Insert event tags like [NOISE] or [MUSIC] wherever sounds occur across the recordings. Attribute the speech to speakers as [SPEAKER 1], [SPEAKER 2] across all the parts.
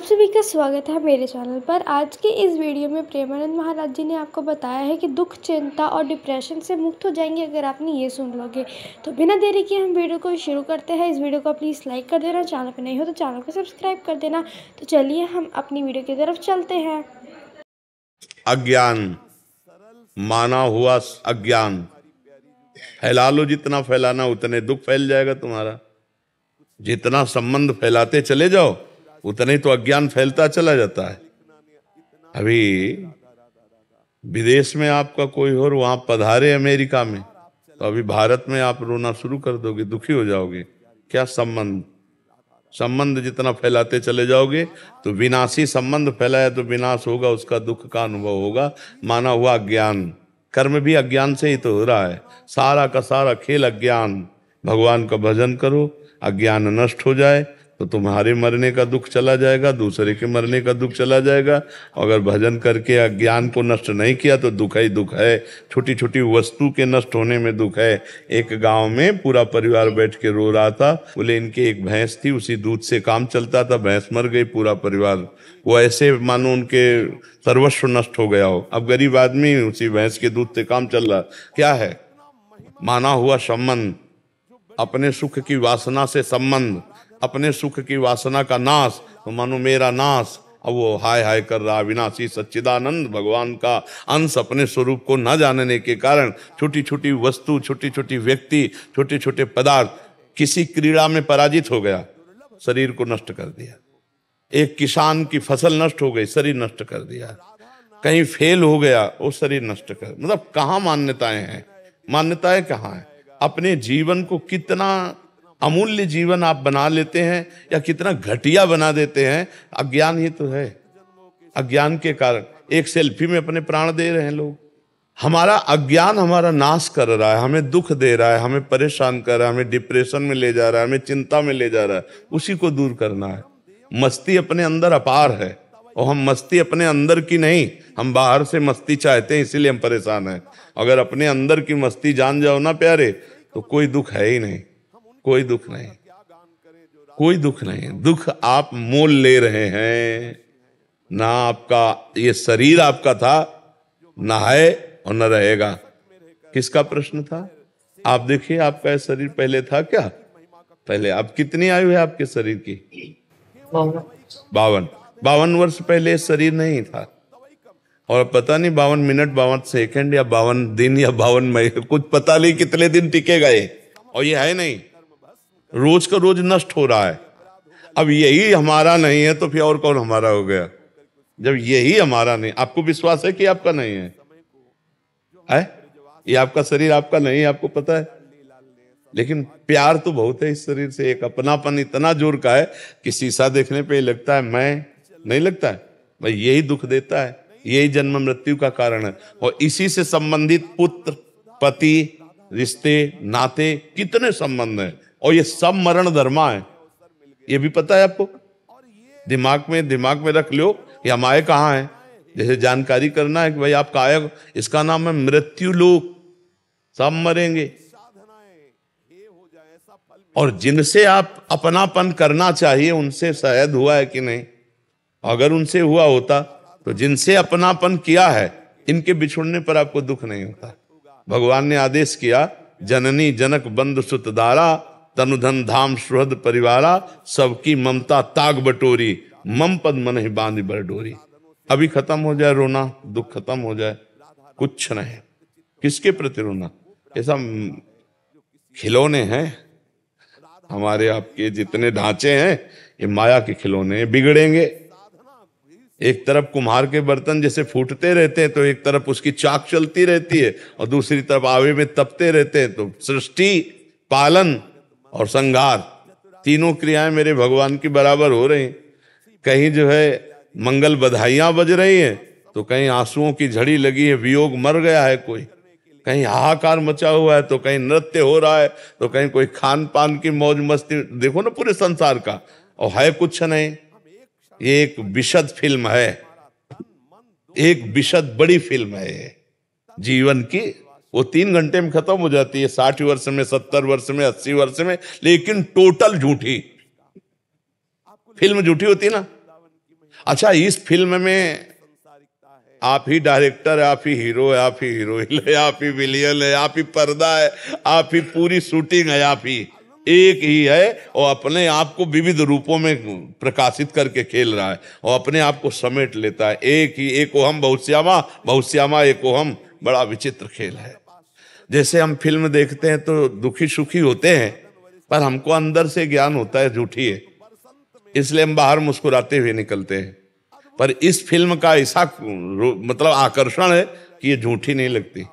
[SPEAKER 1] आप सभी का स्वागत है मेरे चैनल पर आज के इस वीडियो में प्रेमानंद महाराज जी ने आपको बताया है कि दुख चिंता और डिप्रेशन से मुक्त हो जाएंगे अगर आपने ये सुन लोगे तो बिना देरी के हम वीडियो को शुरू करते हैं इस वीडियो को प्लीज़ लाइक कर देना चैनल पर नहीं हो तो चैनल को सब्सक्राइब कर देना तो चलिए हम अपनी वीडियो की तरफ चलते हैं अज्ञान माना हुआ अज्ञान फैला लो जितना फैलाना उतने दुख फैल जाएगा तुम्हारा जितना संबंध फैलाते चले जाओ उतने तो अज्ञान फैलता चला जाता है अभी विदेश में आपका कोई और वहां पधारे अमेरिका में तो अभी भारत में आप रोना शुरू कर दोगे दुखी हो जाओगे क्या संबंध संबंध जितना फैलाते चले जाओगे तो विनाशी संबंध फैलाया तो विनाश होगा उसका दुख का अनुभव होगा माना हुआ अज्ञान कर्म भी अज्ञान से ही तो हो रहा है सारा का सारा खेल अज्ञान भगवान का भजन करो अज्ञान नष्ट हो जाए तो तुम्हारे मरने का दुख चला जाएगा दूसरे के मरने का दुख चला जाएगा अगर भजन करके अज्ञान को नष्ट नहीं किया तो दुख ही दुख है छोटी छोटी वस्तु के नष्ट होने में दुख है एक गांव में पूरा परिवार बैठ के रो रहा था बोले इनके एक भैंस थी उसी दूध से काम चलता था भैंस मर गई पूरा परिवार वो ऐसे मानो उनके सर्वस्व नष्ट हो गया हो अब गरीब आदमी उसी भैंस के दूध से काम चल रहा क्या है माना हुआ संबंध अपने सुख की वासना से संबंध अपने सुख की वासना का नाश तो मानो मेरा नाश अब वो हाय हाय कर रहा विनाशी सच्चिदानंद भगवान का अंश अपने स्वरूप को न जानने के कारण छोटी छोटी वस्तु छोटी छोटी व्यक्ति छोटे छोटे पदार्थ किसी क्रीड़ा में पराजित हो गया शरीर को नष्ट कर दिया एक किसान की फसल नष्ट हो गई शरीर नष्ट कर दिया कहीं फेल हो गया वो शरीर नष्ट कर मतलब कहाँ मान्यताएं हैं मान्यताएं कहाँ हैं अपने जीवन को कितना अमूल्य जीवन आप बना लेते हैं या कितना घटिया बना देते हैं अज्ञान ही तो है अज्ञान के कारण एक सेल्फी में अपने प्राण दे रहे हैं लोग हमारा अज्ञान हमारा नाश कर रहा है हमें दुख दे रहा है हमें परेशान कर रहा है हमें डिप्रेशन में ले जा रहा है हमें चिंता में ले जा रहा है उसी को दूर करना है मस्ती अपने अंदर अपार है और हम मस्ती अपने अंदर की नहीं हम बाहर से मस्ती चाहते हैं इसीलिए हम परेशान हैं अगर अपने अंदर की मस्ती जान जाओ ना प्यारे तो कोई दुख है ही नहीं कोई दुख नहीं कोई दुख नहीं दुख आप मोल ले रहे हैं ना आपका ये शरीर आपका था ना है और न रहेगा किसका प्रश्न था आप देखिए आपका शरीर पहले था क्या पहले आप कितनी आयु है आपके शरीर की बावन बावन वर्ष पहले शरीर नहीं था और पता नहीं बावन मिनट बावन सेकंड या बावन दिन या बावन मई कुछ पता नहीं कितने दिन टिकेगा ये और ये है नहीं रोज का रोज नष्ट हो रहा है अब यही हमारा नहीं है तो फिर और कौन हमारा हो गया जब यही हमारा नहीं आपको विश्वास है कि आपका नहीं है, है? ये आपका शरीर आपका नहीं है आपको पता है लेकिन प्यार तो बहुत है इस शरीर से एक अपनापन इतना जोर का है कि शीशा देखने पे लगता है मैं नहीं लगता है भाई यही दुख देता है यही जन्म मृत्यु का कारण है और इसी से संबंधित पुत्र पति रिश्ते नाते कितने संबंध हैं और ये सब मरण धर्मा है ये भी पता है आपको दिमाग में दिमाग में रख लो ये हम आए कहाँ हैं जैसे जानकारी करना है कि भाई आपका आया इसका नाम है मृत्यु लोक सब मरेंगे और जिनसे आप अपनापन करना चाहिए उनसे शायद हुआ है कि नहीं अगर उनसे हुआ होता तो जिनसे अपनापन किया है इनके बिछुड़ने पर आपको दुख नहीं होता भगवान ने आदेश किया जननी जनक बंधु सुतधारा तनुधन धाम सुहद परिवारा सबकी ममता ताग बटोरी मम पद मन ही बांधी बरडोरी अभी खत्म हो जाए रोना दुख खत्म हो जाए कुछ नहीं किसके प्रति रोना ऐसा खिलौने हैं हमारे आपके जितने ढांचे हैं ये माया के खिलौने बिगड़ेंगे एक तरफ कुम्हार के बर्तन जैसे फूटते रहते हैं तो एक तरफ उसकी चाक चलती रहती है और दूसरी तरफ आवे में तपते रहते हैं तो सृष्टि पालन और संगार तीनों क्रियाएं मेरे भगवान की बराबर हो रही कहीं जो है मंगल बधाइयां बज रही हैं तो कहीं आंसुओं की झड़ी लगी है वियोग मर गया है कोई कहीं हाहाकार मचा हुआ है तो कहीं नृत्य हो रहा है तो कहीं कोई खान पान की मौज मस्ती देखो ना पूरे संसार का और है कुछ नहीं ये एक विशद फिल्म है एक विशद बड़ी फिल्म है जीवन की वो तीन घंटे में खत्म हो जाती है साठ वर्ष में सत्तर वर्ष में अस्सी वर्ष में लेकिन टोटल झूठी फिल्म झूठी होती ना अच्छा इस फिल्म में आप ही डायरेक्टर है आप ही हीरो है आप ही हीरोइन है आप ही विलियन है आप ही पर्दा है आप ही पूरी शूटिंग है आप ही एक ही है और अपने आप को विविध रूपों में प्रकाशित करके खेल रहा है और अपने आप को समेट लेता है एक ही एक ओहम बहुश्यामा बहुश्यामा एक ओहम बड़ा विचित्र खेल है जैसे हम फिल्म देखते हैं तो दुखी सुखी होते हैं पर हमको अंदर से ज्ञान होता है झूठी है इसलिए हम बाहर मुस्कुराते हुए निकलते हैं पर इस फिल्म का ऐसा मतलब आकर्षण है कि ये झूठी नहीं लगती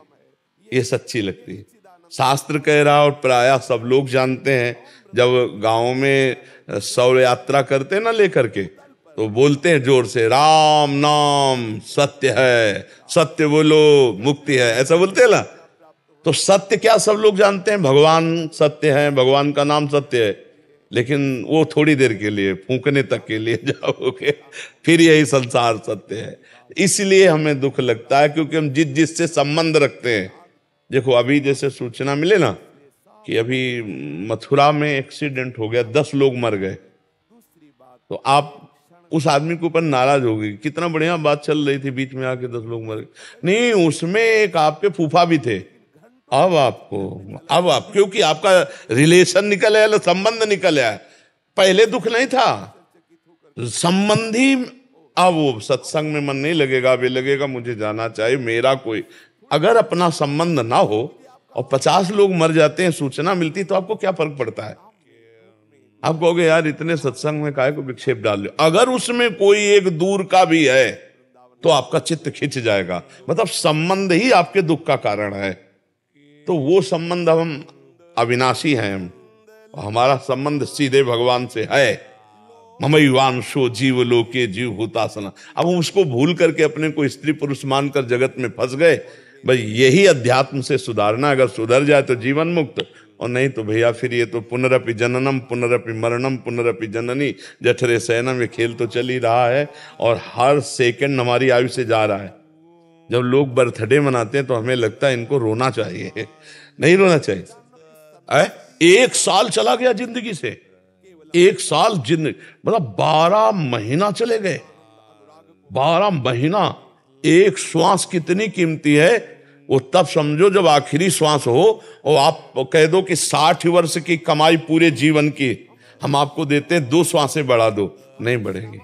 [SPEAKER 1] ये सच्ची लगती है शास्त्र कह रहा और प्राय सब लोग जानते हैं जब गाँव में सौ यात्रा करते हैं ना लेकर के तो बोलते हैं जोर से राम नाम सत्य है सत्य बोलो मुक्ति है ऐसा बोलते हैं ना तो सत्य क्या सब लोग जानते हैं भगवान सत्य है भगवान का नाम सत्य है लेकिन वो थोड़ी देर के लिए फूकने तक के लिए [LAUGHS] जाओगे फिर यही संसार सत्य है इसलिए हमें दुख लगता है क्योंकि हम जिस जिससे संबंध रखते हैं देखो अभी जैसे सूचना मिले ना कि अभी मथुरा में एक्सीडेंट हो गया दस लोग मर गए तो आप उस आदमी के ऊपर नाराज हो गई कितना बढ़िया बात चल रही थी बीच में आके दस लोग मर गए नहीं उसमें एक आपके फूफा भी थे अब आपको अब आप क्योंकि आपका रिलेशन निकल आया मतलब संबंध निकल आया पहले दुख नहीं था संबंधी अब वो सत्संग में मन नहीं लगेगा वे लगेगा मुझे जाना चाहिए मेरा कोई अगर अपना संबंध ना हो और पचास लोग मर जाते हैं सूचना मिलती तो आपको क्या फर्क पड़ता है आप कहोगे यार इतने सत्संग में काय को विक्षेप डाल लो अगर उसमें कोई एक दूर का भी है तो आपका चित्त खिंच जाएगा मतलब संबंध ही आपके दुख का कारण है तो वो संबंध हम अविनाशी हैं हमारा संबंध सीधे भगवान से है ममयवांशो जीव लोके जीव हुतासना अब हम उसको भूल करके अपने को स्त्री पुरुष मानकर जगत में फंस गए भाई यही अध्यात्म से सुधारना अगर सुधर जाए तो जीवन मुक्त और नहीं तो भैया फिर ये तो पुनरअपि जननम पुनरअपि मरणम पुनरअपि जननी जठरे सैनम ये खेल तो चल ही रहा है और हर सेकंड हमारी आयु से जा रहा है जब लोग बर्थडे मनाते हैं तो हमें लगता है इनको रोना चाहिए नहीं रोना चाहिए आ, एक साल चला गया जिंदगी से एक साल जिंदगी मतलब बारह महीना चले गए बारह महीना एक श्वास कितनी कीमती है वो तब समझो जब आखिरी श्वास हो और आप कह दो कि साठ वर्ष की कमाई पूरे जीवन की हम आपको देते हैं दो श्वासें बढ़ा दो नहीं बढ़ेंगे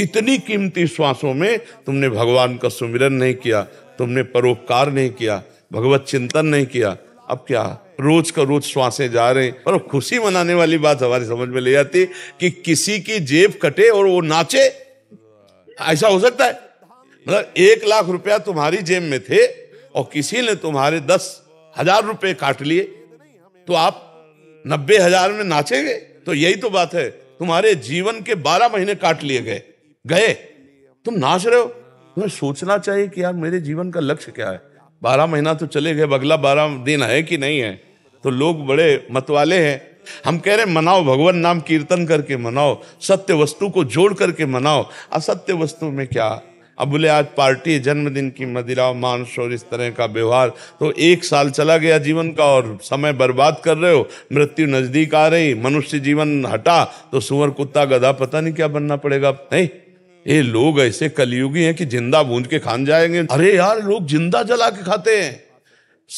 [SPEAKER 1] इतनी कीमती श्वासों में तुमने भगवान का सुमिरन नहीं किया तुमने परोपकार नहीं किया भगवत चिंतन नहीं किया अब क्या रोज का रोज श्वासें जा रहे हैं और खुशी मनाने वाली बात हमारी समझ में ले जाती कि किसी की जेब कटे और वो नाचे ऐसा हो सकता है मतलब एक लाख रुपया तुम्हारी जेब में थे और किसी ने तुम्हारे दस हजार रुपये काट लिए तो आप नब्बे हजार में नाचेंगे तो यही तो बात है तुम्हारे जीवन के बारह महीने काट लिए गए गए तुम नाच रहे हो तुम्हें सोचना चाहिए कि यार मेरे जीवन का लक्ष्य क्या है बारह महीना तो चले गए अगला बारह दिन है कि नहीं है तो लोग बड़े मतवाले हैं हम कह रहे मनाओ भगवान नाम कीर्तन करके मनाओ सत्य वस्तु को जोड़ करके मनाओ असत्य वस्तु में क्या अब बोले आज पार्टी जन्मदिन की मदिरा मानस और इस तरह का व्यवहार तो एक साल चला गया जीवन का और समय बर्बाद कर रहे हो मृत्यु नजदीक आ रही मनुष्य जीवन हटा तो सुअर कुत्ता गधा पता नहीं क्या बनना पड़ेगा नहीं ये लोग ऐसे कलयुगी हैं कि जिंदा भूंज के खान जाएंगे अरे यार लोग जिंदा जला के खाते हैं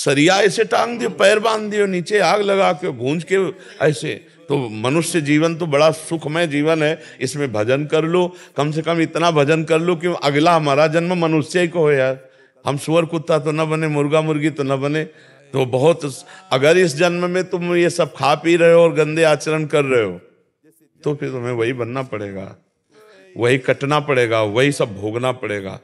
[SPEAKER 1] सरिया ऐसे टांग दियो पैर बांध दियो नीचे आग लगा के भूंज के ऐसे तो मनुष्य जीवन तो बड़ा सुखमय जीवन है इसमें भजन कर लो कम से कम इतना भजन कर लो कि अगला हमारा जन्म मनुष्य ही को हो यार हम सुअर कुत्ता तो न बने मुर्गा मुर्गी तो न बने तो बहुत अगर इस जन्म में तुम ये सब खा पी रहे हो और गंदे आचरण कर रहे हो तो फिर तुम्हें वही बनना पड़ेगा वही कटना पड़ेगा वही सब भोगना पड़ेगा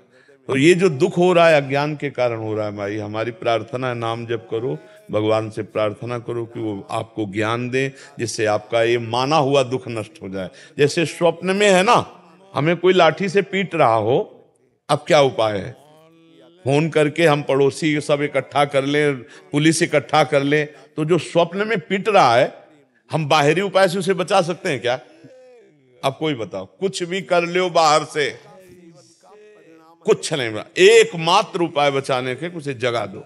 [SPEAKER 1] तो ये जो दुख हो रहा है अज्ञान के कारण हो रहा है भाई हमारी प्रार्थना है नाम जब करो भगवान से प्रार्थना करो कि वो आपको ज्ञान दे जिससे आपका ये माना हुआ दुख नष्ट हो जाए जैसे स्वप्न में है ना हमें कोई लाठी से पीट रहा हो अब क्या उपाय है फोन करके हम पड़ोसी सब इकट्ठा कर लें पुलिस इकट्ठा कर लें तो जो स्वप्न में पीट रहा है हम बाहरी उपाय से उसे बचा सकते हैं क्या अब कोई बताओ कुछ भी कर लो बाहर से कुछ नहीं बना एकमात्र उपाय बचाने के उसे जगा दो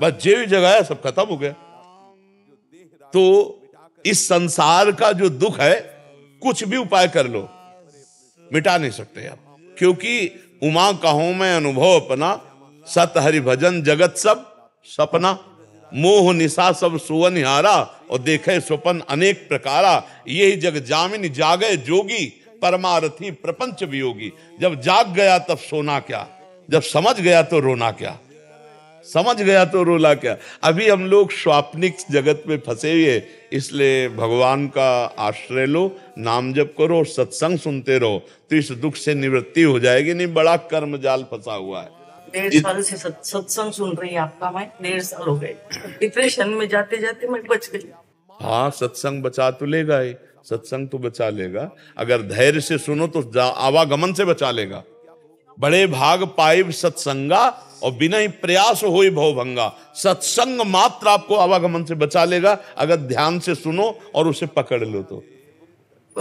[SPEAKER 1] बस जो भी जगाया सब खत्म हो गया तो इस संसार का जो दुख है कुछ भी उपाय कर लो मिटा नहीं सकते आप क्योंकि उमा कहो मैं अनुभव अपना सत हरि भजन जगत सब सपना मोह निशा सब सुवन हारा और देखे स्वपन अनेक प्रकारा यही जग जामिन जागे जोगी परमारथी प्रपंच वियोगी जब जाग गया तब सोना क्या जब समझ गया तो रोना क्या समझ गया तो रोला क्या अभी हम लोग स्वाप्निक जगत में फंसे हुए इसलिए भगवान का आश्रय लो नाम जप करो सत्संग सुनते रहो तो इस दुख से निवृत्ति हो जाएगी नहीं बड़ा कर्म जाल फंसा हुआ है डेढ़ साल से सत्संग सुन रही है आपका मैं डेढ़ साल हो गए डिप्रेशन में जाते जाते मैं बच गई हाँ सत्संग बचा तो लेगा ही सत्संग तो बचा लेगा अगर धैर्य से सुनो तो आवागमन से बचा लेगा बड़े भाग पाइव सत्संगा और बिना ही प्रयास हो ही भंगा सत्संग मात्र आपको आवागमन से बचा लेगा अगर ध्यान से सुनो और उसे पकड़ लो तो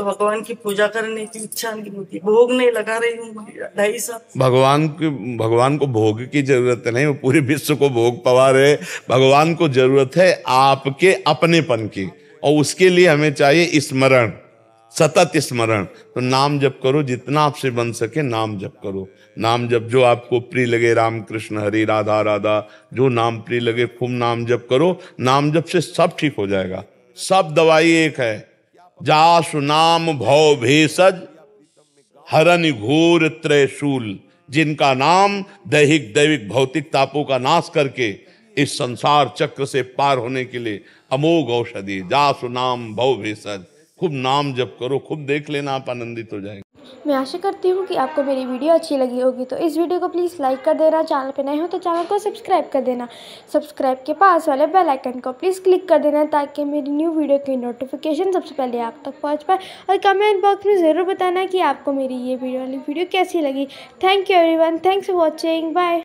[SPEAKER 1] भगवान की पूजा करने की इच्छा नहीं होती भोग नहीं लगा रही हूँ ढाई साल भगवान की भगवान को भोग की जरूरत नहीं वो पूरे विश्व को भोग पवा रहे भगवान को जरूरत है आपके अपनेपन की और उसके लिए हमें चाहिए स्मरण सतत स्मरण तो नाम जप करो जितना आपसे बन सके नाम जप करो नाम जप जो आपको प्रिय लगे राम कृष्ण हरि राधा राधा जो नाम प्रिय लगे खूब नाम जप करो नाम जप से सब ठीक हो जाएगा सब दवाई एक है जासु नाम भव भेषज हरण घोर त्रयशूल जिनका नाम दैहिक दैविक भौतिक तापों का नाश करके इस संसार चक्र से पार होने के लिए अमोघ औषधि जासु नाम भव भेषज खूब नाम जप करो खूब देख लेना आप आनंदित हो जाएंगे मैं आशा करती हूँ कि आपको मेरी वीडियो अच्छी लगी होगी तो इस वीडियो को प्लीज़ लाइक कर देना चैनल पर नए हो तो चैनल को सब्सक्राइब कर देना सब्सक्राइब के पास वाले बेल आइकन को प्लीज़ क्लिक कर देना ताकि मेरी न्यू वीडियो की नोटिफिकेशन सबसे पहले आप तक पहुँच पाए और कमेंट बॉक्स में ज़रूर बताना कि आपको मेरी ये वीडियो वाली वीडियो कैसी लगी thank you one thanks for watching bye